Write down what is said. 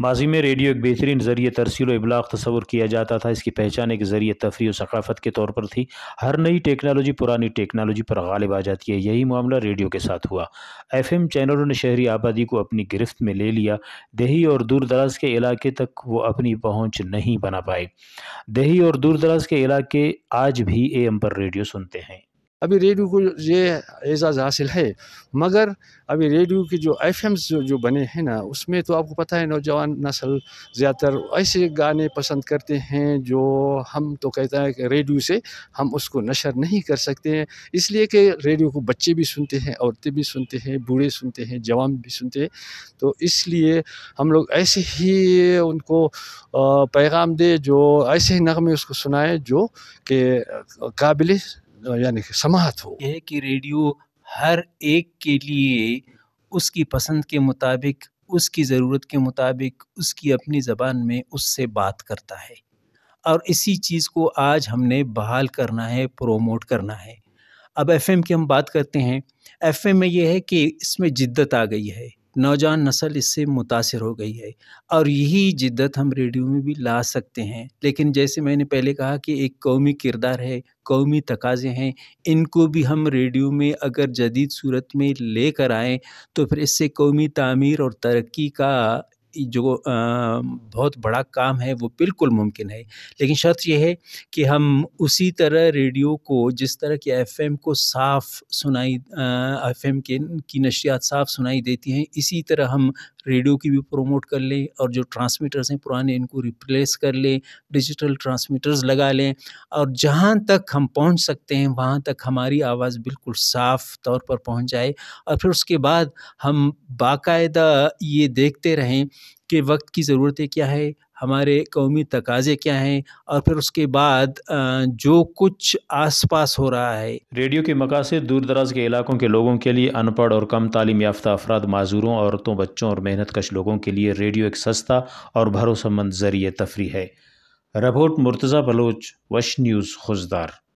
माजी में रेडियो एक बेहतरीन ज़रिए तरसील इबलाग तस्वर किया जाता था इसकी पहचान एक ज़रिए तफरी सकाफ़त के तौर पर थी हर नई टेक्नोलॉजी पुरानी टेक्नोलॉजी पर गालिब आ जाती है यही मामला रेडियो के साथ हुआ एफ एम चैनलों ने शहरी आबादी को अपनी गिरफ्त में ले लिया दही और दूर दराज के इलाके तक वो अपनी पहुँच नहीं बना पाए दही और दूर दराज के इलाके आज भी ए एम पर रेडियो सुनते हैं अभी रेडियो को ये एज़ाज़ हासिल है मगर अभी रेडियो के जो एफ जो, जो बने हैं ना उसमें तो आपको पता है नौजवान नस्ल ज़्यादातर ऐसे गाने पसंद करते हैं जो हम तो कहते हैं कि रेडियो से हम उसको नशर नहीं कर सकते हैं इसलिए कि रेडियो को बच्चे भी सुनते हैं औरतें भी सुनते हैं बूढ़े सुनते हैं जवान भी सुनते हैं तो इसलिए हम लोग ऐसे ही उनको पैगाम दे जो ऐसे ही नगमे उसको सुनाए जो कि काबिल यानी कि समाहत हो यह कि रेडियो हर एक के लिए उसकी पसंद के मुताबिक उसकी ज़रूरत के मुताबिक उसकी अपनी ज़बान में उससे बात करता है और इसी चीज़ को आज हमने बहाल करना है प्रोमोट करना है अब एफएम की हम बात करते हैं एफएम में यह है कि इसमें जिद्दत आ गई है नौजवान नस्ल इससे मुतासर हो गई है और यही जिद्दत हम रेडियो में भी ला सकते हैं लेकिन जैसे मैंने पहले कहा कि एक कौमी किरदार है कौमी तकाजे हैं इनको भी हम रेडियो में अगर जदीद सूरत में लेकर आएँ तो फिर इससे कौमी तामीर और तरक्की का जो बहुत बड़ा काम है वो बिल्कुल मुमकिन है लेकिन शर्त यह है कि हम उसी तरह रेडियो को जिस तरह के एफएम को साफ़ सुनाई एफएम के की नशियात साफ़ सुनाई देती हैं इसी तरह हम रेडियो की भी प्रोमोट कर लें और जो ट्रांसमीटर्स हैं पुराने इनको रिप्लेस कर लें डिजिटल ट्रांसमीटर्स लगा लें और जहाँ तक हम पहुँच सकते हैं वहाँ तक हमारी आवाज़ बिल्कुल साफ़ तौर पर पहुँच जाए और फिर उसके बाद हम बाकायदा ये देखते रहें कि वक्त की ज़रूरतें क्या है हमारे कौमी तकाजे क्या हैं और फिर उसके बाद जो कुछ आसपास हो रहा है रेडियो के मकासद दूर दराज के इलाकों के लोगों के लिए अनपढ़ और कम तालीम याफ्ता अफराद माजूरों औरतों बच्चों और मेहनत कश लोगों के लिए रेडियो एक सस्ता और भरोसमंद ज़रिए तफरी है रबोट मुर्तज़ा बलोच वश न्यूज़ खुशदार